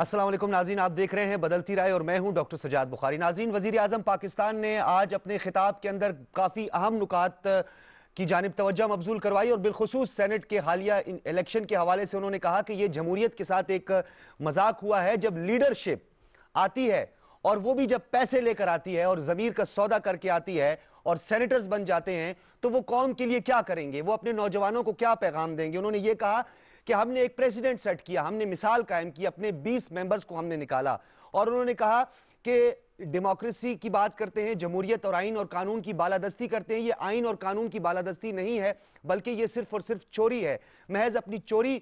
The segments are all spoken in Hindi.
असलम नाजीन आप देख रहे हैं बदलती राय और मैं हूं डॉक्टर सजाद बुखारी नाजीन वजी अजम पाकिस्तान ने आज अपने खिताब के अंदर काफ़ी अहम नुकात की जानब तोज्जा मबजूल करवाई और बिलखसूस सेनेट के हालिया इलेक्शन के हवाले से उन्होंने कहा कि ये जमहूरीत के साथ एक मजाक हुआ है जब लीडरशिप आती है और वो भी जब पैसे लेकर आती है और ज़मीर का सौदा करके आती है और सेनेटर्स बन जाते हैं तो वो कौम के लिए क्या करेंगे वो अपने नौजवानों को क्या पैगाम देंगे उन्होंने ये कहा कि हमने एक प्रेसिडेंट सेट किया हमने मिसाल कायम की अपने 20 मेंबर्स को हमने निकाला और उन्होंने कहा कि डेमोक्रेसी की बात करते हैं जमहूरियत और आइन और कानून की बालादस्ती करते हैं ये आइन और कानून की बालादस्ती नहीं है बल्कि ये सिर्फ और सिर्फ चोरी है महज अपनी चोरी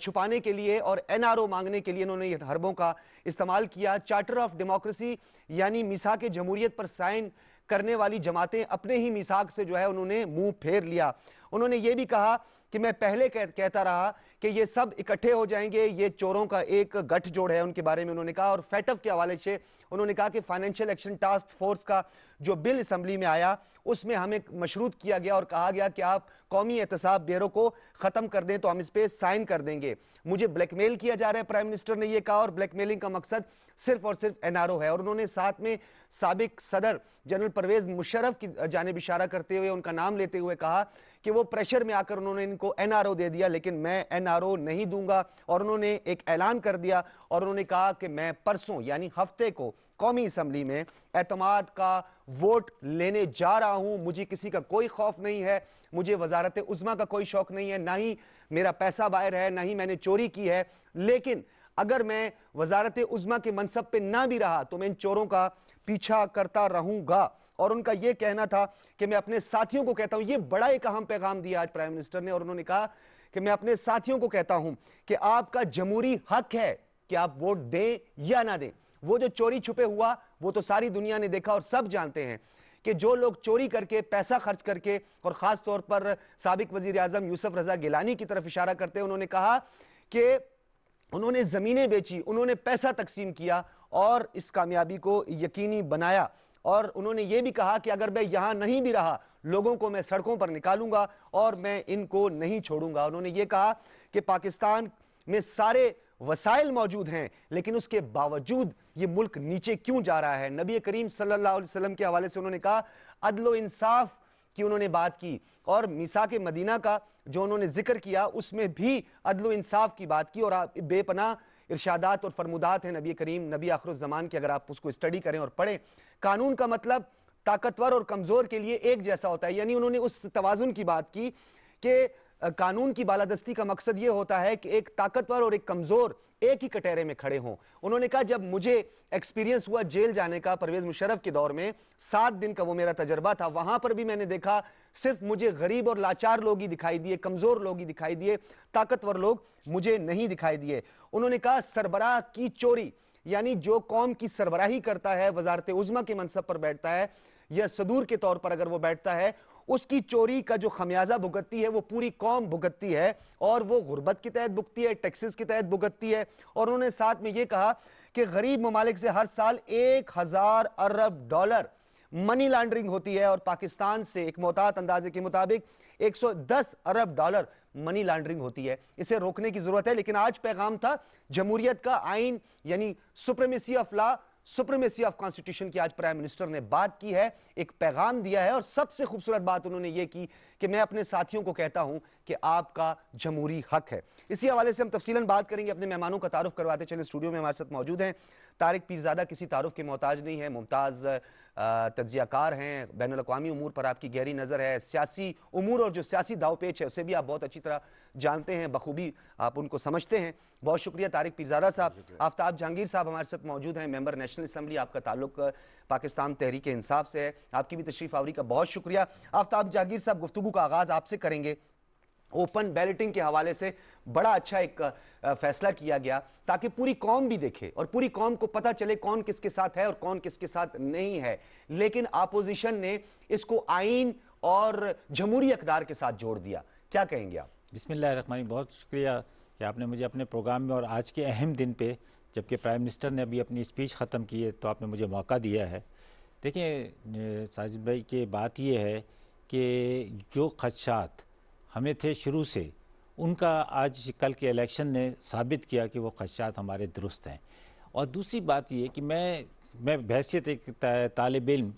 छुपाने के लिए और एनआरओ मांगने के लिए इन्होंने हरबों का इस्तेमाल किया चार्टर ऑफ डेमोक्रेसी यानी मिसा के जमहूरियत पर साइन करने वाली जमातें अपने ही मिसाक से जो है उन्होंने मुंह फेर लिया उन्होंने ये भी कहा कि मैं पहले कह, कहता रहा कि ये सब इकट्ठे हो जाएंगे ये चोरों का एक गठजोड़ है उनके बारे में उन्होंने कहा और फैटफ के हवाले से उन्होंने कहा कि फाइनेंशियल एक्शन टास्क फोर्स का जो बिल असम्बली में आया उसमें हमें मशरूत किया गया और कहा गया कि आप कौमी एहतसाब ब्यूरो को ख़त्म कर दें तो हम इस पर साइन कर देंगे मुझे ब्लैकमेल किया जा रहा है प्राइम मिनिस्टर ने यह कहा और ब्लैकमेलिंग का मकसद सिर्फ और सिर्फ एन आर ओ है और उन्होंने साथ में सबक सदर जनरल परवेज मुशरफ की जानब इशारा करते हुए उनका नाम लेते हुए कहा कि वो प्रेशर में आकर उन्होंने इनको एनआरओ दे दिया लेकिन मैं एनआरओ नहीं दूंगा और उन्होंने एक ऐलान कर दिया और उन्होंने कहा कि मैं परसों यानी हफ्ते को कौमी असम्बली में एतमाद का वोट लेने जा रहा हूं मुझे किसी का कोई खौफ नहीं है मुझे वजारत उज़मा का कोई शौक नहीं है ना ही मेरा पैसा बाहर है ना ही मैंने चोरी की है लेकिन अगर मैं वजारत उज़मा के मनसब पे ना भी रहा तो मैं इन चोरों का पीछा करता रहूंगा और उनका यह कहना था कि मैं अपने साथियों को कहता हूं यह बड़ा एक अहम पैगाम दिया आज प्राइम मिनिस्टर ने और उन्होंने कहा कि मैं अपने साथियों को कहता हूं कि आपका जमहूरी हक है कि आप वोट दें या ना दें वो जो चोरी छुपे हुआ वो तो सारी दुनिया ने देखा और सब जानते हैं कि जो लोग चोरी करके पैसा खर्च करके और खास तौर पर सबक वजीर आजम यूसुफ रजा गिलानी की तरफ इशारा करते हैं उन्होंने कहा कि उन्होंने ज़मीनें बेची उन्होंने पैसा तकसीम किया और इस कामयाबी को यकीनी बनाया और उन्होंने ये भी कहा कि अगर मैं यहाँ नहीं भी रहा लोगों को मैं सड़कों पर निकालूंगा और मैं इनको नहीं छोड़ूंगा उन्होंने ये कहा कि पाकिस्तान में सारे वसाइल मौजूद हैं लेकिन उसके बावजूद ये मुल्क नीचे क्यों जा रहा है नबी करीम सल्लल्लाहु अलैहि वसल्लम के हवाले से उन्होंने कहा अदलो इंसाफ की उन्होंने बात की और मिसा के मदीना का जो उन्होंने जिक्र किया उसमें भी अदलो इंसाफ की बात की और बेपना इर्शादात और फरमुदात हैं नबी करीम नबी जमान की अगर आप उसको स्टडी करें और पढ़ें कानून का मतलब ताकतवर और कमज़ोर के लिए एक जैसा होता है यानी उन्होंने उस तोज़ुन की बात की कि कानून की बालादस्ती का मकसद ये होता है कि एक ताकतवर और एक कमज़ोर एक ही कटहरे में खड़े हों उन्होंने कहा जब मुझे एक्सपीरियंस हुआ जेल जाने का परवेज मुशरफ के दौर में सात दिन का वो मेरा तजर्बा था वहां पर भी मैंने देखा सिर्फ मुझे गरीब और लाचार लोग ही दिखाई दिए कमजोर लोग ही दिखाई दिए ताकतवर लोग मुझे नहीं दिखाई दिए उन्होंने कहा सरबराह की चोरी यानी जो कौम की सरबराही करता है वजारत उजमा के मनसब पर बैठता है या सदूर के तौर पर अगर वो बैठता है उसकी चोरी का जो खमियाजा भुगतती है वो पूरी कौम भुगतती है और वो गुर्बत के तहत भुगती है टैक्सेस के तहत भुगतती है और उन्होंने साथ में ये कहा कि गरीब ममालिक से हर साल एक हज़ार अरब डॉलर मनी लॉन्ड्रिंग होती है और पाकिस्तान से एक मोहतात अंदाजे के मुताबिक 110 अरब डॉलर मनी लॉन्ड्रिंग होती है इसे रोकने की जरूरत है लेकिन आज पैगाम था जमहूरियत का आइन यानी supremacy of law supremacy of constitution की आज प्राइम मिनिस्टर ने बात की है एक पैगाम दिया है और सबसे खूबसूरत बात उन्होंने ये की कि मैं अपने साथियों को कहता हूं कि आपका जमहूरी हक है इसी हवाले से हम तफसीलन बात करेंगे अपने मेहमानों का तारुफ करवाते चले स्टूडियो में हमारे साथ मौजूद हैं तारिक पीरजादा किसी तारुफ के मोहताज नहीं है मुमताज़ तजियाकार हैं बैन अवी अमूर पर आपकी गहरी नज़र है सियासी अमूर और जो सियासी दाव पेच है उसे भी आप बहुत अच्छी तरह जानते हैं बखूबी आप उनको समझते हैं बहुत शुक्रिया तारिक पीरजादा साहब आफ्ताब जहांगीर साहब हमारे साथ मौजूद हैं मेंबर नेशनल असम्बली आपका ताल्लुक पाकिस्तान तहरीक इंसाफ से है आपकी भी तशरीफ आवरी का बहुत शुक्रिया आफ्ताब जहांगीर साहब गुफ्तु का आगाज़ आपसे करेंगे ओपन बैलेटिंग के हवाले से बड़ा अच्छा एक फैसला किया गया ताकि पूरी कौम भी देखे और पूरी कौम को पता चले कौन किसके साथ है और कौन किसके साथ नहीं है लेकिन आपोजिशन ने इसको आइन और जमहूरी अकदार के साथ जोड़ दिया क्या कहेंगे आप बिसमिल्ल बहुत शुक्रिया कि आपने मुझे अपने प्रोग्राम में और आज के अहम दिन पे जबकि प्राइम मिनिस्टर ने अभी अपनी स्पीच ख़त्म की है तो आपने मुझे मौका दिया है देखिए साजिद भाई की बात यह है कि जो खदशात हमें थे शुरू से उनका आज कल के इलेक्शन ने साबित किया कि वो खदशात हमारे दुरुस्त हैं और दूसरी बात ये कि मैं मैं बहसीत एक तालब इम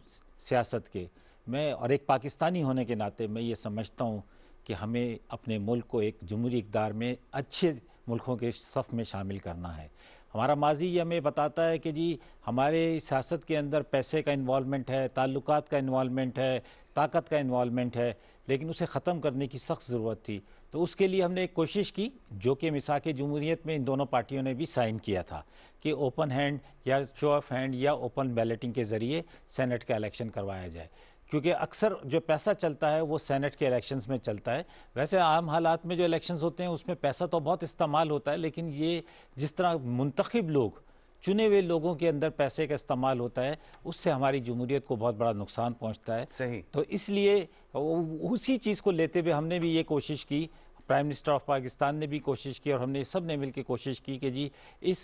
सियासत के मैं और एक पाकिस्तानी होने के नाते मैं ये समझता हूँ कि हमें अपने मुल्क को एक जमहूरी इकदार में अच्छे मुल्कों के सफ़ में शामिल करना है हमारा माजी ये हमें बताता है कि जी हमारे सियासत के अंदर पैसे का इन्वॉलमेंट है ताल्लुकात का इन्वॉलमेंट है ताकत का इन्वॉलमेंट है लेकिन उसे ख़त्म करने की सख्त ज़रूरत थी तो उसके लिए हमने एक कोशिश की जो कि मिसा के जमहूरीत में इन दोनों पार्टियों ने भी साइन किया था कि ओपन हैंड या शो ऑफ हैंड या ओपन बैलेटिंग के ज़रिए सेनेट का इलेक्शन करवाया जाए क्योंकि अक्सर जो पैसा चलता है वो सेनेट के इलेक्शंस में चलता है वैसे आम हालात में जो इलेक्शंस होते हैं उसमें पैसा तो बहुत इस्तेमाल होता है लेकिन ये जिस तरह मुंतखब लोग चुने हुए लोगों के अंदर पैसे का इस्तेमाल होता है उससे हमारी जमहूरियत को बहुत बड़ा नुकसान पहुँचता है सही तो इसलिए उसी चीज़ को लेते हुए हमने भी ये कोशिश की प्राइम मिनिस्टर ऑफ पाकिस्तान ने भी कोशिश की और हमने सब ने मिलकर कोशिश की कि जी इस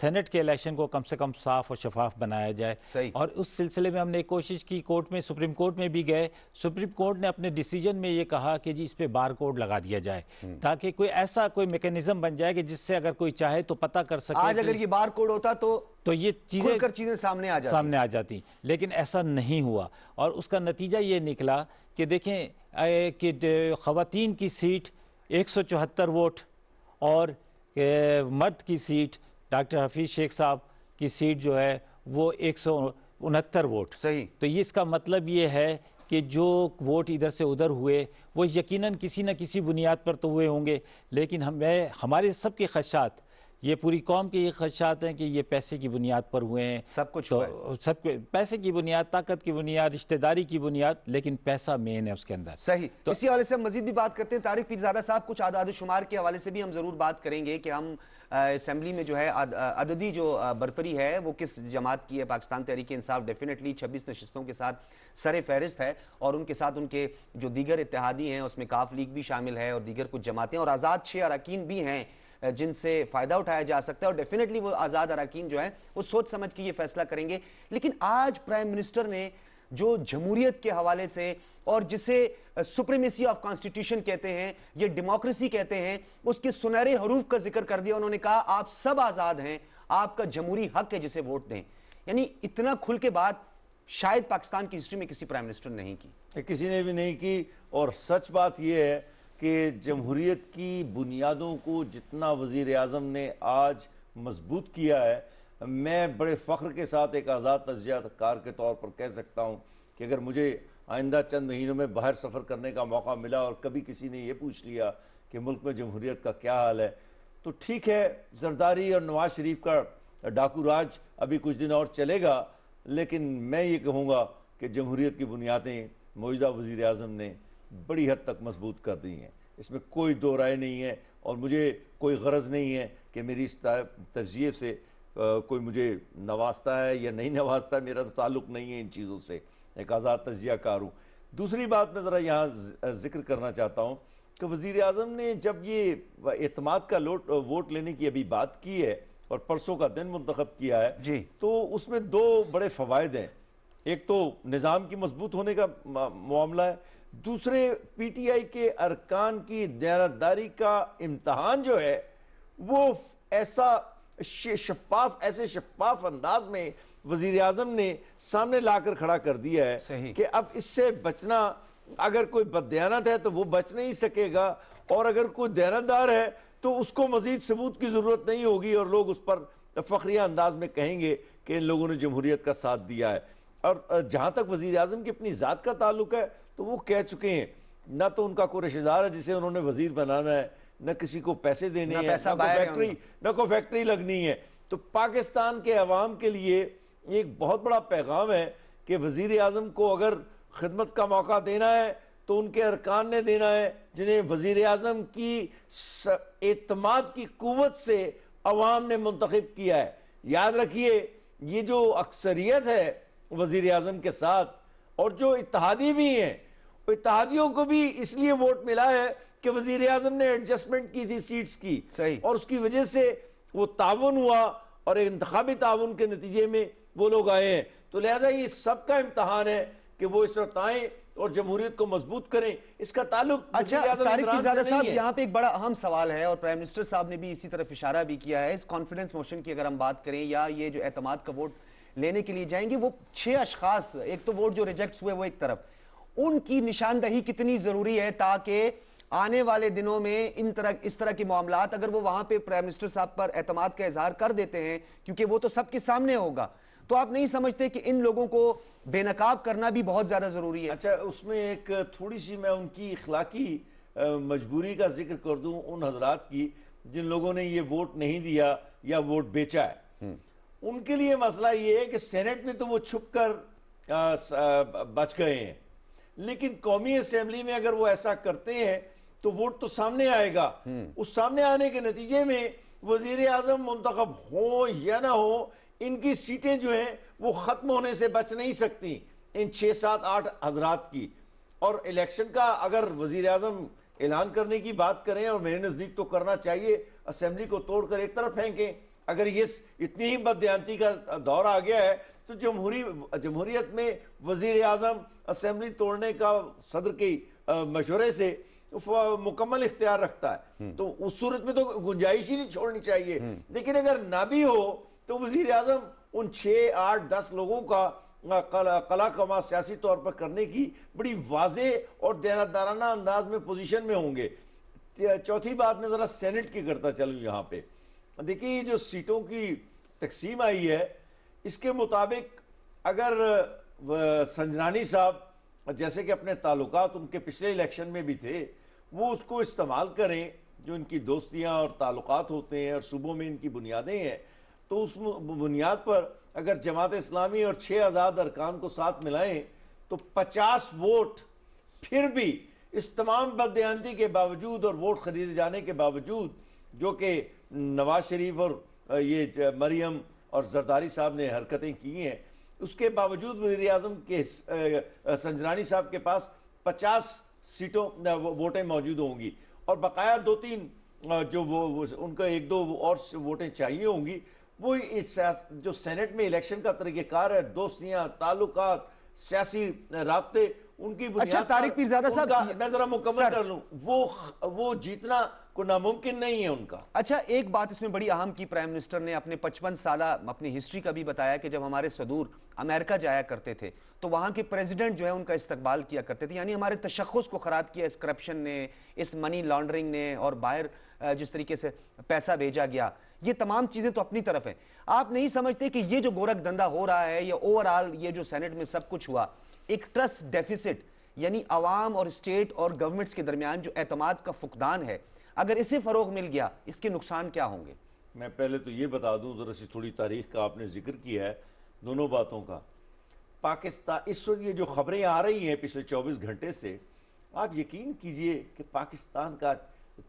सेनेट के इलेक्शन को कम से कम साफ और शफाफ बनाया जाए और उस सिलसिले में हमने कोशिश की कोर्ट में सुप्रीम कोर्ट में भी गए सुप्रीम कोर्ट ने अपने डिसीजन में ये कहा कि जी इस पर बार कोड लगा दिया जाए हम्म। ताकि कोई ऐसा कोई मेकेनिज्म बन जाए कि जिससे अगर कोई चाहे तो पता कर सके आज अगर ये बार कोड होता तो तो ये चीज़ें चीज़ें सामने आ जाती सामने आ जाती लेकिन ऐसा नहीं हुआ और उसका नतीजा ये निकला कि देखें कि ख़वान की सीट एक सौ चौहत्तर वोट और मर्द की सीट डॉक्टर हफीज़ शेख साहब की सीट जो है वो एक सौ उनहत्तर वोट सही तो ये इसका मतलब ये है कि जो वोट इधर से उधर हुए वो यकीनन किसी न किसी बुनियाद पर तो हुए होंगे लेकिन हमें हमारे सबके खदशात ये पूरी कौम के ये खदशात हैं कि ये पैसे की बुनियाद पर हुए हैं सब कुछ तो सब पैसे की बुनियाद ताकत की बुनियाद रिश्तेदारी की बुनियाद लेकिन पैसा मेन है उसके अंदर सही तो इसी हवाले से हम मजीद भी बात करते हैं तारिक पीरजादा साहब कुछ आदाद शुमार के हवाले से भी हम ज़रूर बात करेंगे कि हम असम्बली में जो है अददी जो बरतरी है वो किस जमात की है पाकिस्तान तहरीक इंसाफ डेफिनेटली छब्बीस नशस्तों के साथ सर फहरिस्त है और उनके साथ उनके जो दीगर इतिहादी हैं उसमें काफ लीग भी शामिल है और दीगर कुछ जमातें और आज़ाद छः अरकान भी हैं जिनसे फ़ायदा उठाया जा सकता है और डेफिनेटली वो आज़ाद अरकान जो है वो सोच समझ के ये फैसला करेंगे लेकिन आज प्राइम मिनिस्टर ने जो जमहूरियत के हवाले से और जिसे सुप्रीमेसी ऑफ कॉन्स्टिट्यूशन कहते हैं ये डेमोक्रेसी कहते हैं उसके सुनहरे हरूफ का जिक्र कर दिया उन्होंने कहा आप सब आज़ाद हैं आपका जमहूरी हक है जिसे वोट दें यानी इतना खुल के बाद शायद पाकिस्तान की हिस्ट्री में किसी प्राइम मिनिस्टर ने नहीं की किसी ने भी नहीं की और सच बात यह है कि जमहूरीत की बुनियादों को जितना वजीर अजम ने आज मजबूत किया है मैं बड़े फ़ख्र के साथ एक आज़ाद कार के तौर पर कह सकता हूँ कि अगर मुझे आइंदा चंद महीनों में बाहर सफ़र करने का मौका मिला और कभी किसी ने यह पूछ लिया कि मुल्क में जमहूरीत का क्या हाल है तो ठीक है जरदारी और नवाज शरीफ का डाकू राज अभी कुछ दिन और चलेगा लेकिन मैं ये कहूँगा कि जमहूरीत की बुनियादें मौजूदा वज़ी अजम ने बड़ी हद तक मजबूत कर दी हैं इसमें कोई दो राय नहीं है और मुझे कोई गरज नहीं है कि मेरी इस तजिए से कोई मुझे नवाजता है या नहीं नवाजता मेरा तो ताल्लुक नहीं है इन चीज़ों से एक आज़ाद तजिया कार हूँ दूसरी बात मैं ज़रा यहाँ जिक्र करना चाहता हूँ कि वज़ी अजम ने जब ये अतमाद का लोट वोट लेने की अभी बात की है और परसों का दिन मंतखब किया है जी तो उसमें दो बड़े फ़वाद हैं एक तो निज़ाम की मजबूत होने का मामला है दूसरे पीटीआई के अरकान की दयादारी का इम्तहान जो है वो ऐसा शफाफ ऐसे शफाफ अंदाज में वजीर अजम ने सामने लाकर खड़ा कर दिया है कि अब इससे बचना अगर कोई बदयानत है तो वो बच नहीं सकेगा और अगर कोई दयानतदार है तो उसको मजीद सबूत की ज़रूरत नहीं होगी और लोग उस पर फख्रिया अंदाज में कहेंगे कि इन लोगों ने जमहूरीत का साथ दिया है और जहां तक वजीर अजम की अपनी ज़ात का ताल्लुक है तो वो कह चुके हैं ना तो उनका कोई रिश्तेदार है जिसे उन्होंने वजीर बनाना है न किसी को पैसे देने ना फैक्ट्री न कोई फैक्ट्री लगनी है तो पाकिस्तान के अवाम के लिए एक बहुत बड़ा पैगाम है कि वजीर अजम को अगर खिदमत का मौका देना है तो उनके अरकान ने देना है जिन्हें वजीर अजम की अतमाद की कुत से अवाम ने मुंतखब किया है याद रखिए ये जो अक्सरियत है वजीर आजम के साथ और जो इतिहादी भी हैं इतिहादियों को भी इसलिए वोट मिला है कि वजीर आजम ने एडजस्टमेंट की थी सीट्स की सही और उसकी वजह से वो ताउन हुआ और इंतबी ताउन के नतीजे में वो लोग आए हैं तो लिहाजा ये सबका इम्तहान है कि वो इस वक्त आए और जमहूरियत को मजबूत करें इसका ताल्लुक अच्छा साहब यहाँ पे एक बड़ा अहम सवाल है और प्राइम मिनिस्टर साहब ने भी इसी तरफ इशारा भी किया है इस कॉन्फिडेंस मोशन की अगर हम बात करें या ये जो एतमाद का वोट लेने के लिए जाएंगे वो छह अशखास एक तो वोट जो रिजेक्ट हुए वो एक तरफ उनकी निशानदही कितनी जरूरी है ताकि आने वाले दिनों में इन तरह इस तरह के मामला अगर वो वहां पे प्राइम मिनिस्टर साहब पर एतमाद का इजहार कर देते हैं क्योंकि वो तो सबके सामने होगा तो आप नहीं समझते कि इन लोगों को बेनकाब करना भी बहुत ज्यादा जरूरी है अच्छा उसमें एक थोड़ी सी मैं उनकी इखलाकी मजबूरी का जिक्र कर दूं उन हजरात की जिन लोगों ने ये वोट नहीं दिया या वोट बेचा है उनके लिए मसला ये है कि सेनेट में तो वो छुप कर बच गए हैं लेकिन कौमी असम्बली में अगर वो ऐसा करते हैं तो वोट तो सामने आएगा हम्म। उस सामने आने के नतीजे में वजीर आजम मुंतब हो या ना हो इनकी सीटें जो हैं वो ख़त्म होने से बच नहीं सकती इन छः सात आठ हजरात की और इलेक्शन का अगर वजीर अजम ऐलान करने की बात करें और मेरे नज़दीक तो करना चाहिए असम्बली को तोड़कर एक तरफ फेंकें अगर ये इतनी ही बदती का दौर आ गया है तो जमहूरी जमहूरीत में वजीर अजम असम्बली तोड़ने का सदर के मशवरे से मुकम्मल इख्तियार रखता है हम्म। तो उस सूरत में तो गुंजाइश ही नहीं छोड़नी चाहिए हम्म। लेकिन अगर ना भी हो तो वजीर अजम उन छः आठ दस लोगों का कला, कला कमा सियासी तौर पर करने की बड़ी वाजे और दयादाराना अंदाज में पोजिशन में होंगे चौथी बात में ज़रा सेनेट की करता चलूँ यहाँ पे અને દેખી જો સીટો કી તકસીમ આઈ હે ઇસકે મુતાબિક અગર સન્જрани સાહબ જૈસે કે અપને તાલુકાત ઉનકે પિછલે ઇલેક્શન મે ભી થે વો ઉસકો ઇસ્તેમાલ કરે જો ઇનકી દોસ્તીયા ઓર તાલુકાત હોતે હે ઓર સુબો મે ઇનકી બુનિયાદૈ હે તો ઉસ બુનિયાદ પર અગર જમાત-એ-islami ઓર 6 আজাদ અркаન કો સાથ મિલાએ તો 50 વોટ ફિર ભી ઇસ તમામ બદિયાનદી કે બાવજુદ ઓર વોટ ખરીદે જانے કે બાવજુદ જો કે नवाज शरीफ और ये मरियम और जरदारी साहब ने हरकतें की हैं उसके बावजूद वजी अजम के संजरानी साहब के पास पचास सीटों वोटें मौजूद होंगी और बकाया दो तीन जो वो, उनका एक दो और वोटें चाहिए होंगी वो इस जो सेनेट में इलेक्शन का तरीक़ेकार है दोस्तियाँ ताल्लुक सियासी रबते उनकी अच्छा तारिक ज्यादा साहब मैं ज़रा मुकम्मल कर लूँ वो वो जीतना को नामुमकिन नहीं है उनका अच्छा एक बात इसमें बड़ी अहम की प्राइम मिनिस्टर ने अपने पचपन साल अपनी हिस्ट्री का भी बताया कि जब हमारे सदूर अमेरिका जाया करते थे तो वहां के प्रेसिडेंट जो है उनका इस्तकबाल किया करते थे यानी हमारे तशखस को ख़राब किया इस करप्शन ने इस मनी लॉन्ड्रिंग ने और बाहर जिस तरीके से पैसा भेजा गया ये तमाम चीज़ें तो अपनी तरफ है आप नहीं समझते कि ये जो गोरख धंधा हो रहा है या ओवरऑल ये जो सेनेट में सब कुछ हुआ एक ट्रस्ट डेफिसिट यानी आवाम और स्टेट और गवर्नमेंट्स के दरमियान जो एतमाद का फुकदान है अगर इसे फ़रोग मिल गया इसके नुकसान क्या होंगे मैं पहले तो ये बता दूं ज़रा सी थोड़ी तारीख का आपने जिक्र किया है दोनों बातों का पाकिस्तान इस वक्त ये जो खबरें आ रही हैं पिछले 24 घंटे से आप यकीन कीजिए कि पाकिस्तान का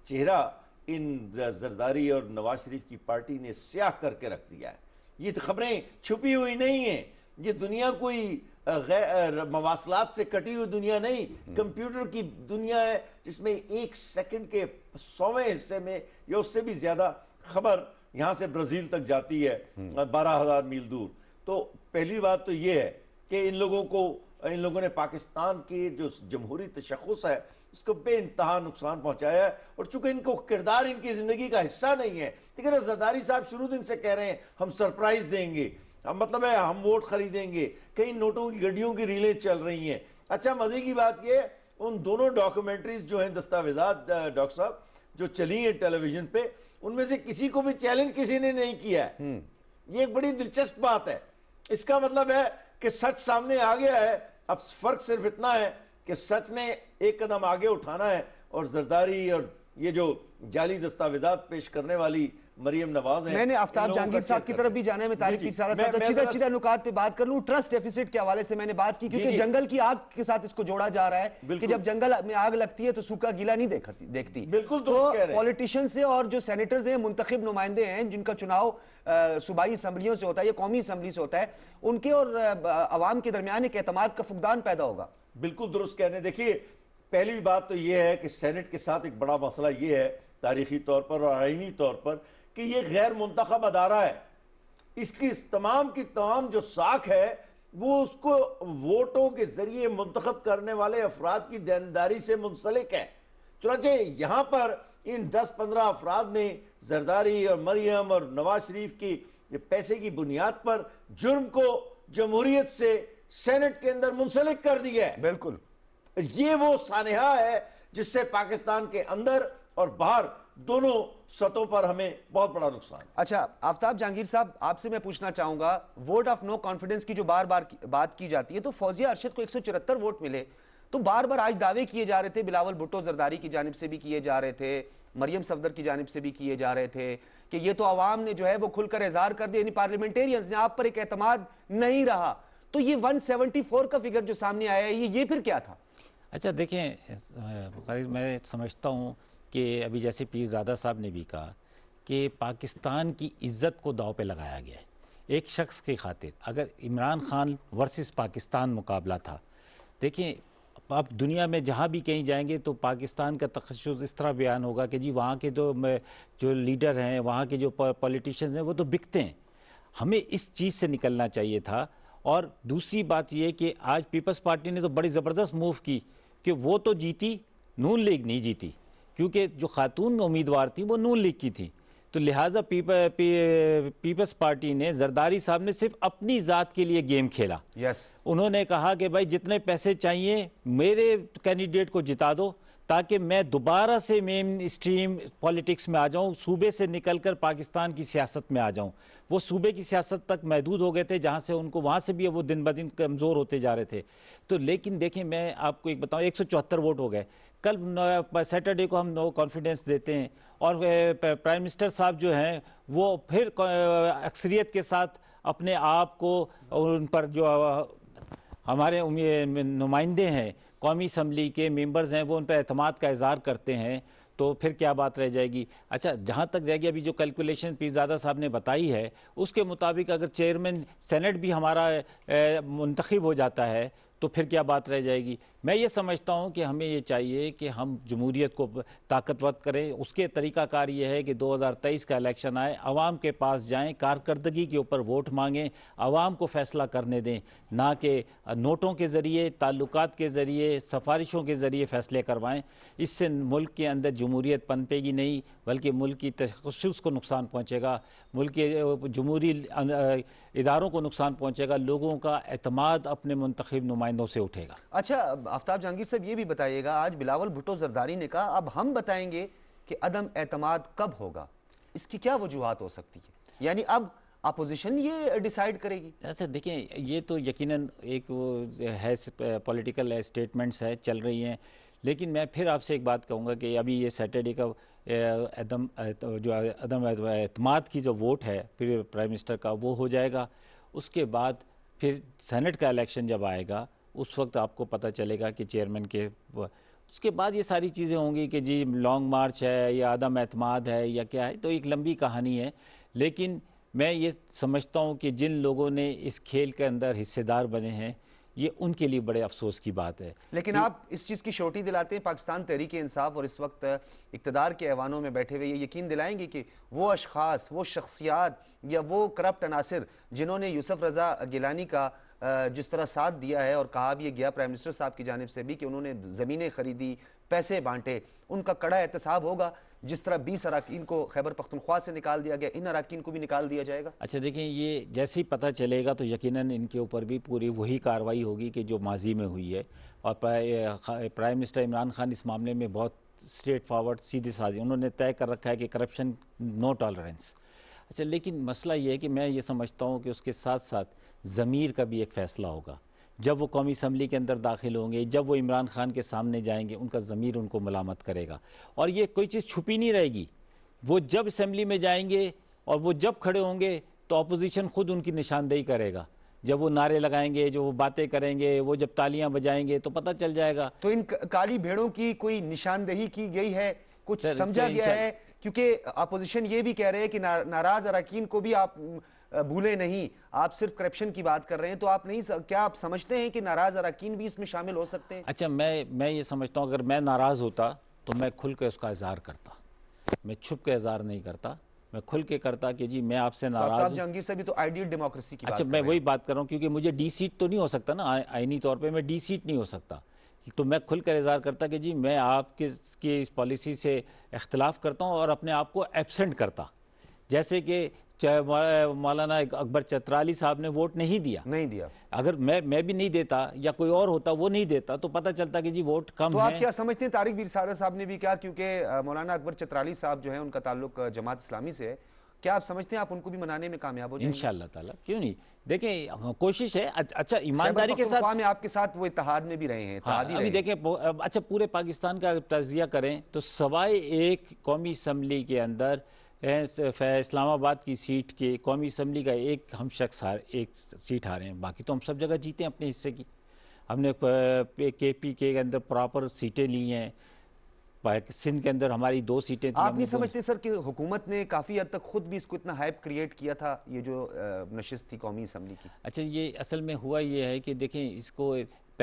चेहरा इन जरदारी और नवाज शरीफ की पार्टी ने स्याह करके रख दिया है ये तो खबरें छुपी हुई नहीं हैं ये दुनिया कोई मवासलात से कटी हुई दुनिया नहीं हम्म। कंप्यूटर की दुनिया है जिसमें एक सेकंड के सौवें हिस्से में या उससे भी ज्यादा खबर यहाँ से ब्राजील तक जाती है हम्म। बारह हजार मील दूर तो पहली बात तो ये है कि इन लोगों को इन लोगों ने पाकिस्तान के जो जमहूरी तशखस है उसको बे इंतहा नुकसान पहुंचाया है और चूंकि इनको किरदार इनकी जिंदगी का हिस्सा नहीं है लेकिन जरदारी साहब शुरू दिन से कह रहे हैं हम सरप्राइज देंगे हम मतलब है हम वोट खरीदेंगे कई नोटों की गड्डियों की रीलें चल रही हैं अच्छा मजे की बात यह उन दोनों डॉक्यूमेंट्रीज जो हैं दस्तावेजात डॉक्टर साहब जो चली है टेलीविजन पे उनमें से किसी को भी चैलेंज किसी ने नहीं किया है हम्म। ये एक बड़ी दिलचस्प बात है इसका मतलब है कि सच सामने आ गया है अब फर्क सिर्फ इतना है कि सच ने एक कदम आगे उठाना है और जरदारी और ये जो जाली दस्तावेजा पेश करने वाली मरियम नवाज है मैंने आफ्ताब जहांगीर साहब की तरफ भी जाने में तारिक पीर सारा साहब अच्छी अच्छी नुकात पे बात कर लूं ट्रस्ट डेफिसिट के हवाले से मैंने बात की क्योंकि जंगल की आग के साथ इसको जोड़ा जा रहा है कि जब जंगल में आग लगती है तो सूखा गीला नहीं देखती देखती बिल्कुल तो पॉलिटिशियन से और जो सेनेटर्स हैं मुंतखब नुमाइंदे हैं जिनका चुनाव सूबाई असम्बलियों से होता है या कौमी असम्बली से होता है उनके और आवाम के दरमियान एक एतमाद का फुकदान पैदा होगा बिल्कुल दुरुस्त कह रहे हैं देखिए पहली बात तो यह है कि सेनेट के साथ एक बड़ा मसला यह है तारीखी तौर पर और आइनी तौर पर कि यह गैर मुंतखब अदारा है इसकी इस तमाम की तमाम जो साख है वो उसको वोटों के जरिए मुंतखब करने वाले अफराद की देनदारी से मुंसलिक है चुनाचे यहां पर इन दस पंद्रह अफराद ने जरदारी और मरियम और नवाज शरीफ की पैसे की बुनियाद पर जुर्म को जमहूरियत से सेनेट के अंदर मुंसलिक कर दिया है बिल्कुल ये वो सानहा है जिससे पाकिस्तान के अंदर और बाहर दोनों सतों पर हमें बहुत बड़ा नुकसान अच्छा आफ्ताब जहांगीर साहब आपसे मैं पूछना चाहूंगा वोट ऑफ नो कॉन्फिडेंस की जो बार बार की, बात की जाती है तो फौजिया अरशद को एक वोट मिले तो बार बार आज दावे किए जा रहे थे बिलावल भुट्टो जरदारी की जानब से भी किए जा रहे थे मरियम सफदर की जानब से भी किए जा रहे थे कि ये तो आवाम ने जो है वो खुलकर इजहार कर दिया पार्लियामेंटेरियंस ने आप पर एक एतमाद नहीं रहा तो ये 174 का फिगर जो सामने आया है ये ये फिर क्या था अच्छा देखें करीब मैं समझता हूँ कि अभी जैसे पीरजादा साहब ने भी कहा कि पाकिस्तान की इज्जत को दाव पे लगाया गया है एक शख्स की खातिर अगर इमरान खान वर्सेस पाकिस्तान मुकाबला था देखें आप दुनिया में जहाँ भी कहीं जाएंगे तो पाकिस्तान का तखश इस तरह बयान होगा कि जी वहाँ के जो तो जो लीडर हैं वहाँ के जो पॉलिटिशन हैं वो तो बिकते हैं हमें इस चीज़ से निकलना चाहिए था और दूसरी बात ये कि आज पीपल्स पार्टी ने तो बड़ी ज़बरदस्त मूव की कि वो तो जीती नून लीग नहीं जीती क्योंकि जो खातून उम्मीदवार थी वो नून लीग की थी तो लिहाजा पीपल पीपल्स पार्टी ने जरदारी साहब ने सिर्फ अपनी ज़ात के लिए गेम खेला यस yes. उन्होंने कहा कि भाई जितने पैसे चाहिए मेरे कैंडिडेट को जिता दो ताकि मैं दोबारा से मेन स्ट्रीम पॉलिटिक्स में आ जाऊं सूबे से निकलकर पाकिस्तान की सियासत में आ जाऊं वो सूबे की सियासत तक महदूद हो गए थे जहां से उनको वहां से भी वो दिन ब दिन कमज़ोर होते जा रहे थे तो लेकिन देखें मैं आपको एक बताऊं एक वोट हो गए कल सैटरडे को हम नो कॉन्फिडेंस देते हैं और प्राइम मिनिस्टर साहब जो हैं वो फिर अक्सरियत के साथ अपने आप को उन पर जो हमारे नुमाइंदे हैं कौमी असम्बली के मेम्बर्स हैं वो उन पर अहतमाद का इजहार करते हैं तो फिर क्या बात रह जाएगी अच्छा जहाँ तक जाएगी अभी जो कैलकुलेशन पीरजादा साहब ने बताई है उसके मुताबिक अगर चेयरमैन सेनेट भी हमारा मंतखब हो जाता है तो फिर क्या बात रह जाएगी मैं ये समझता हूँ कि हमें ये चाहिए कि हम जमहूरीत को ताकतवर करें उसके तरीक़ाकार ये है कि 2023 का इलेक्शन आए आवाम के पास जाएं कारकर्दगी के ऊपर वोट मांगें आवाम को फ़ैसला करने दें ना कि नोटों के ज़रिए ताल्लुक के ज़रिए सफारिशों के ज़रिए फ़ैसले करवाएं इससे मुल्क के अंदर जमहूरीत पनपेगी नहीं बल्कि मुल्क की तशस को नुकसान पहुँचेगा मुल्क के जमहूरी अं, इदारों को नुकसान पहुँचेगा लोगों का अतमाद अपने मंतखब नुमाइंदों से उठेगा अच्छा आफ्ताब जहांगीर साहब ये भी बताइएगा आज बिलावल भुटो जरदारी ने कहा अब हम बताएंगे कि अदम एतमाद कब होगा इसकी क्या वजूहत हो सकती है यानी अब अपोजिशन ये डिसाइड करेगी अच्छा देखिए ये तो यकीनन एक वो है पॉलिटिकल स्टेटमेंट्स है चल रही हैं लेकिन मैं फिर आपसे एक बात कहूँगा कि अभी ये सैटरडे का अदम तो जो अदम अतमाद की जो वोट है फिर प्राइम मिनिस्टर का वो हो जाएगा उसके बाद फिर सेनेट का इलेक्शन जब आएगा उस वक्त आपको पता चलेगा कि चेयरमैन के उसके बाद ये सारी चीज़ें होंगी कि जी लॉन्ग मार्च है या आदम अहतमाद है या क्या है तो एक लंबी कहानी है लेकिन मैं ये समझता हूँ कि जिन लोगों ने इस खेल के अंदर हिस्सेदार बने हैं ये उनके लिए बड़े अफसोस की बात है लेकिन आप इस चीज़ की छोटी दिलाते हैं पाकिस्तान तहरीक इंसाफ और इस वक्त इकतदार के ऐवानों में बैठे हुए ये यकीन दिलाएंगे कि वो अशखास वो शख्सियात या वो करप्ट अनासर जिन्होंने यूसफ़ रज़ा गिलानी का जिस तरह साथ दिया है और कहा भी गया प्राइम मिनिस्टर साहब की जानब से भी कि उन्होंने ज़मीनें खरीदी पैसे बांटे उनका कड़ा एहतसाब होगा जिस तरह बीस अरकान को खैबर पख्तनख्वा से निकाल दिया गया इन अरकान को भी निकाल दिया जाएगा अच्छा देखें ये जैसे ही पता चलेगा तो यकीनन इनके ऊपर भी पूरी वही कार्रवाई होगी कि जो माजी में हुई है और प्राइम मिनिस्टर इमरान खान इस मामले में बहुत स्ट्रेट फॉरवर्ड सीधे साधे उन्होंने तय कर रखा है कि करप्शन नो टॉलरेंस अच्छा लेकिन मसला ये है कि मैं ये समझता हूँ कि उसके साथ साथ ज़मीर का भी एक फ़ैसला होगा जब वो कौमी असम्बली के अंदर दाखिल होंगे जब वो इमरान खान के सामने जाएंगे उनका ज़मीर उनको मलामत करेगा और ये कोई चीज़ छुपी नहीं रहेगी वो जब असम्बली में जाएंगे और वो जब खड़े होंगे तो अपोजिशन ख़ुद उनकी निशानदेही करेगा जब वो नारे लगाएंगे जो वो बातें करेंगे वो जब तालियां बजाएंगे तो पता चल जाएगा तो इन काली भेड़ों की कोई निशानदेही की गई है कुछ समझा गया है क्योंकि अपोजिशन ये भी कह रहे हैं कि ना, नाराज अरकान को भी आप भूले नहीं आप सिर्फ करप्शन की बात कर रहे हैं तो आप नहीं क्या आप समझते हैं कि नाराज अरकान भी इसमें शामिल हो सकते हैं अच्छा मैं मैं ये समझता हूँ अगर मैं नाराज़ होता तो मैं खुल के उसका इजहार करता मैं छुप के इजहार नहीं करता मैं खुल के करता कि जी मैं आपसे तो तो नाराज तो जहांगीर से भी तो आइडियल डेमोक्रेसी की अच्छा मैं वही बात कर रहा हूँ क्योंकि मुझे डी सीट तो नहीं हो सकता ना आइनी तौर पर मैं डी सीट नहीं हो सकता तो मैं खुल कर इजहार करता कि जी मैं आपके इस पॉलिसी से इख्तलाफ करता हूँ और अपने आप को एबसेंट करता जैसे कि चाहे मौलाना अकबर चतराली साहब ने वोट नहीं दिया नहीं दिया अगर मैं मैं भी नहीं देता या कोई और होता वो नहीं देता तो पता चलता कि जी वोट कम तो है। आप क्या समझते हैं तारिक वीर सारा साहब ने भी क्या क्योंकि मौलाना अकबर चतराली साहब जो है उनका ताल्लुक जमात इस्लामी से क्या आप समझते हैं आप उनको भी मनाने में कामयाब हो जाएंगे ताला क्यों नहीं देखें हाँ, कोशिश है अच्छा ईमानदारी के तो साथ में आपके साथ वो इतिहाद में भी रहे हैं हाँ, अभी देखें अच्छा पूरे पाकिस्तान का तजिया करें तो सवाए एक कौमी असम्बली के अंदर इस्लामाबाद की सीट के कौमी असम्बली का एक हम शख्स हार एक सीट हारे हैं बाकी तो हम सब जगह जीते हैं अपने हिस्से की हमने के पी के अंदर प्रॉपर सीटें ली हैं सिंध के अंदर हमारी दो सीटें थी आप नहीं समझते सर कि हुकूमत ने काफ़ी हद तक खुद भी इसको इतना हाइप क्रिएट किया था ये जो नशस्त थी कौमी असम्बली की अच्छा ये असल में हुआ ये है कि देखें इसको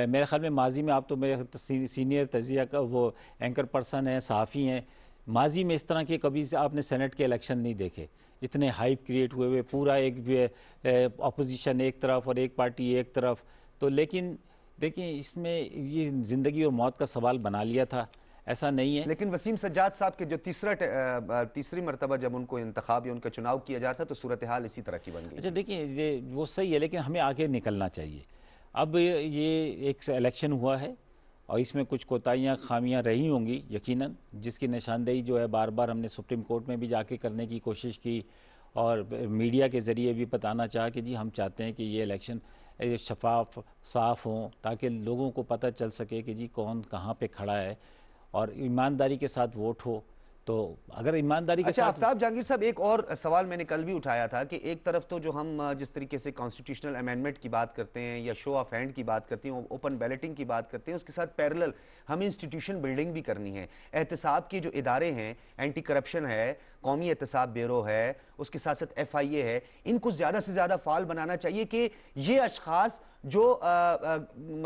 मेरे ख्याल में माजी में आप तो मेरे सीनियर तजिया का वो एंकर पर्सन हैं सहाफ़ी हैं माजी में इस तरह के कभी आपने सेनेट के इलेक्शन नहीं देखे इतने हाइप क्रिएट हुए हुए पूरा एक अपोजिशन एक तरफ और एक पार्टी एक तरफ तो लेकिन देखिए इसमें ये ज़िंदगी और मौत का सवाल बना लिया था ऐसा नहीं है लेकिन वसीम सज्जाद साहब के जो तीसरा तीसरी मरतबा जब उनको इंतखा या उनका चुनाव किया जा रहा था तो सूरत हाल इसी तरह की बन गई अच्छा देखिए ये वो सही है लेकिन हमें आगे निकलना चाहिए अब ये एक इलेक्शन हुआ है और इसमें कुछ कोताहियाँ खामियाँ रही होंगी यकीनन जिसकी निशानदेही जो है बार बार हमने सुप्रीम कोर्ट में भी जाके करने की कोशिश की और मीडिया के ज़रिए भी बताना चाहा कि जी हम चाहते हैं कि ये इलेक्शन शफाफ साफ़ हों ताकि लोगों को पता चल सके कि जी कौन कहाँ पर खड़ा है और ईमानदारी के साथ वोट हो तो अगर ईमानदारी अच्छा, आफ्ताब जहांगीर साहब एक और सवाल मैंने कल भी उठाया था कि एक तरफ तो जो हम जिस तरीके से कॉन्स्टिट्यूशनल अमेंडमेंट की बात करते हैं या शो ऑफ हैंड की बात करते हैं ओपन बैलेटिंग की बात करते हैं उसके साथ पैरेलल हमें इंस्टीट्यूशन बिल्डिंग भी करनी है एहतसाब के जो इदारे हैं एंटी करप्शन है कौमी एहतसाब ब्यूरो है उसके साथ साथ एफ आई ए है इनको ज़्यादा से ज़्यादा फाल बनाना चाहिए कि ये अशखास जो आ, आ,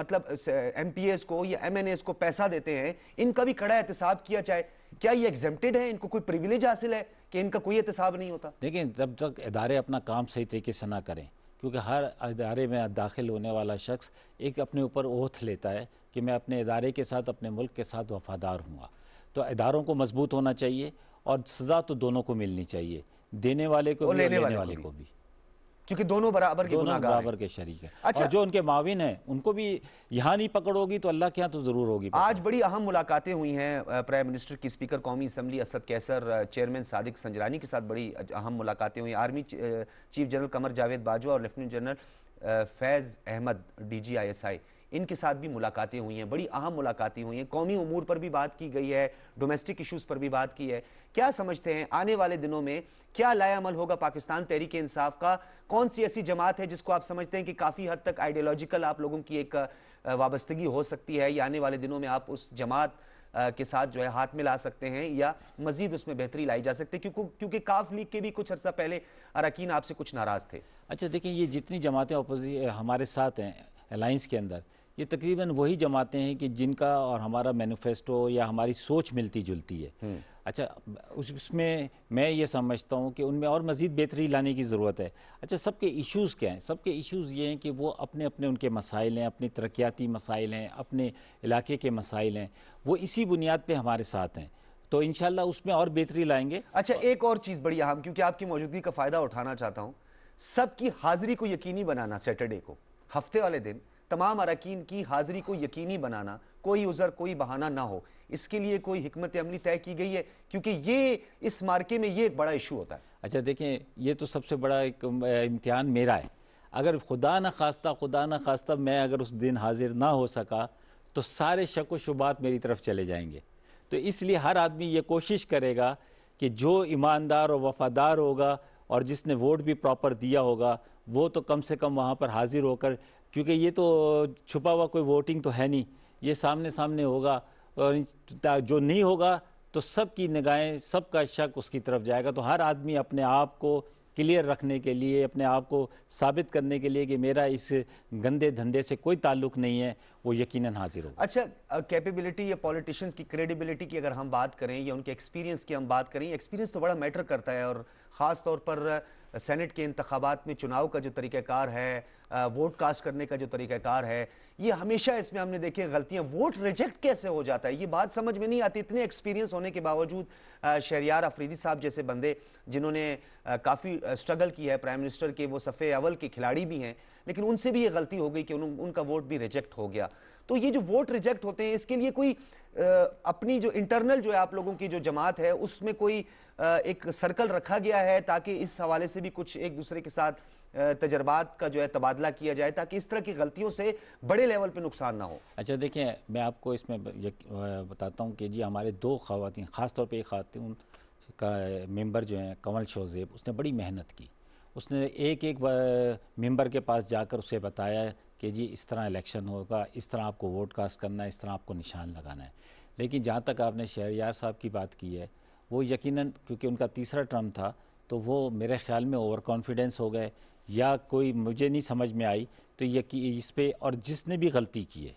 मतलब एम पी एस को या एम एन एस को पैसा देते हैं इनका भी कड़ा एहतसाब किया जाए क्या ये एग्जेप्टेड है इनको कोई प्रिविलेज हासिल है कि इनका कोई एहतसाब नहीं होता देखिए जब तक इदारे अपना काम सही तरीके से ना करें क्योंकि हर इदारे में दाखिल होने वाला शख्स एक अपने ऊपर ओथ लेता है कि मैं अपने इदारे के साथ अपने मुल्क के साथ वफादार हूँ तो इदारों को मजबूत होना चाहिए और सज़ा तो दोनों को मिलनी चाहिए देने वाले को भी लेने वाले, वाले को भी क्योंकि दोनों बराबर के दोनों बराबर के शरीक है अच्छा और जो उनके माविन हैं उनको भी यहाँ नहीं पकड़ोगी तो अल्लाह के यहाँ तो ज़रूर होगी आज बड़ी अहम मुलाकातें हुई हैं प्राइम मिनिस्टर की स्पीकर कौमी असम्बली असद कैसर चेयरमैन सादिक संजरानी के साथ बड़ी अहम मुलाकातें हुई army chief general Qamar Javed Bajwa और lieutenant general Faiz Ahmed D G I S I इनके साथ भी मुलाकातें हुई हैं बड़ी अहम मुलाकातें हुई हैं कौमी अमूर पर भी बात की गई है डोमेस्टिक इशूज़ पर भी बात की है क्या समझते हैं आने वाले दिनों में क्या लायामल होगा पाकिस्तान तहरीक इंसाफ का कौन सी ऐसी जमात है जिसको आप समझते हैं कि काफ़ी हद तक आइडियोलॉजिकल आप लोगों की एक वाबस्तगी हो सकती है या आने वाले दिनों में आप उस जमात के साथ जो है हाथ में ला सकते हैं या मजीद उसमें बेहतरी लाई जा सकती है क्योंकि क्योंकि काफ लीग के भी कुछ अर्सा पहले अरकान आपसे कुछ नाराज़ थे अच्छा देखिए ये जितनी जमातें अपोजी हमारे साथ हैं अलाइंस के अंदर ये तकरीबन वही जमातें हैं कि जिनका और हमारा मैनिफेस्टो या हमारी सोच मिलती जुलती है हम्म। अच्छा उसमें मैं ये समझता हूँ कि उनमें और मज़ीद बेहतरी लाने की ज़रूरत है अच्छा सबके इश्यूज़ क्या हैं सबके इश्यूज़ ये हैं कि वो अपने अपने उनके मसाइल हैं अपने तरक्याती मसाइल हैं अपने इलाके के मसाइल हैं वो इसी बुनियाद पर हमारे साथ हैं तो इन उसमें और बेहतरी लाएंगे अच्छा एक और चीज़ बड़ी अहम क्योंकि आपकी मौजूदगी का फ़ायदा उठाना चाहता हूँ सबकी हाजिरी को यकीनी बनाना सैटरडे को हफ्ते वाले दिन तमाम अरकान की हाजिरी को यकीनी बनाना कोई उज़र कोई बहाना ना हो इसके लिए कोई हमत अमली तय की गई है क्योंकि ये इस मार्के में ये एक बड़ा इशू होता है अच्छा देखें ये तो सबसे बड़ा एक इम्तहान मेरा है अगर खुदा न खास्ता खुदा न खास्ता मैं अगर उस दिन हाजिर ना हो सका तो सारे शक व शुबात मेरी तरफ चले जाएंगे तो इसलिए हर आदमी ये कोशिश करेगा कि जो ईमानदार और वफादार होगा और जिसने वोट भी प्रॉपर दिया होगा वो तो कम से कम वहाँ पर हाजिर होकर क्योंकि ये तो छुपा हुआ कोई वोटिंग तो है नहीं ये सामने सामने होगा और जो नहीं होगा तो सबकी निगाहें सबका शक उसकी तरफ जाएगा तो हर आदमी अपने आप को क्लियर रखने के लिए अपने आप को साबित करने के लिए कि मेरा इस गंदे धंधे से कोई ताल्लुक नहीं है वो यकीनन हाजिर होगा अच्छा कैपेबिलिटी या पॉलिटिशियंस की क्रेडिबिलिटी की अगर हम बात करें या उनके एक्सपीरियंस की हम बात करें एक्सपीरियंस तो बड़ा मैटर करता है और ख़ास तौर पर सेनेट के इंतबात में चुनाव का जो तरीक़ाकार है वोट कास्ट करने का जो तरीक़ाकार है ये हमेशा इसमें हमने देखे गलतियां वोट रिजेक्ट कैसे हो जाता है ये बात समझ में नहीं आती इतने एक्सपीरियंस होने के बावजूद शहरियार अफरीदी साहब जैसे बंदे जिन्होंने काफ़ी स्ट्रगल की है प्राइम मिनिस्टर के वो सफ़े अवल के खिलाड़ी भी हैं लेकिन उनसे भी ये गलती हो गई कि उन, उनका वोट भी रिजेक्ट हो गया तो ये जो वोट रिजेक्ट होते हैं इसके लिए कोई आ, अपनी जो इंटरनल जो है आप लोगों की जो जमात है उसमें कोई आ, एक सर्कल रखा गया है ताकि इस हवाले से भी कुछ एक दूसरे के साथ तजर्बात का जो है तबादला किया जाए ताकि इस तरह की गलतियों से बड़े लेवल पे नुकसान ना हो अच्छा देखिए मैं आपको इसमें बताता हूँ कि जी हमारे दो खातन ख़ासतौर पर एक खातून का मेंबर जो है कंवल शोजेब उसने बड़ी मेहनत की उसने एक एक मेंबर के पास जाकर उसे बताया कि जी इस तरह इलेक्शन होगा इस तरह आपको वोट कास्ट करना है इस तरह आपको निशान लगाना है लेकिन जहाँ तक आपने यार साहब की बात की है वो यकीनन क्योंकि उनका तीसरा टर्म था तो वो मेरे ख्याल में ओवर कॉन्फिडेंस हो गए या कोई मुझे नहीं समझ में आई तो यकी इस पर और जिसने भी गलती की है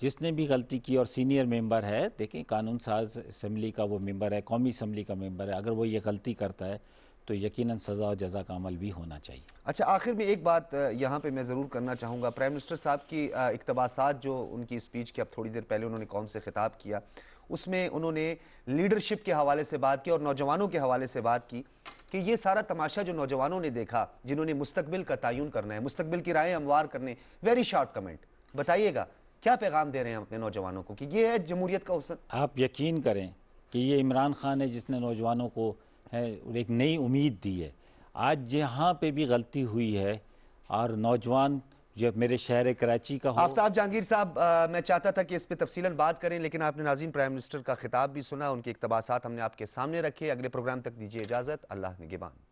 जिसने भी गलती की और सीनियर मेंबर है देखें कानून साज असम्बली का वो मेंबर है कौमी असम्बली का मेंबर है अगर वो ये गलती करता है तो यकीनन सज़ा और जजा का अमल भी होना चाहिए अच्छा आखिर में एक बात यहाँ पे मैं ज़रूर करना चाहूँगा प्राइम मिनिस्टर साहब की इकतबासात जो उनकी स्पीच की अब थोड़ी देर पहले उन्होंने कौम से खिताब किया उसमें उन्होंने लीडरशिप के हवाले से बात की और नौजवानों के हवाले से बात की कि ये सारा तमाशा जो नौजवानों ने देखा जिन्होंने मुस्तबिल का तयन करना है मुस्तबिल की राय हमवार करने वेरी शॉर्ट कमेंट बताइएगा क्या पैगाम दे रहे हैं अपने नौजवानों को कि ये है जमहूरियत का हुसन आप यकीन करें कि ये इमरान खान है जिसने नौजवानों को है एक नई उम्मीद दी है आज जहाँ पे भी गलती हुई है और नौजवान जब मेरे शहर कराची का हो आफ्ताब जहांगीर साहब मैं चाहता था कि इस पर तफसीला बात करें लेकिन आपने नाजीन प्राइम मिनिस्टर का खिताब भी सुना उनके इकतबास हमने आपके सामने रखे अगले प्रोग्राम तक दीजिए इजाज़त अल्लाह निगबान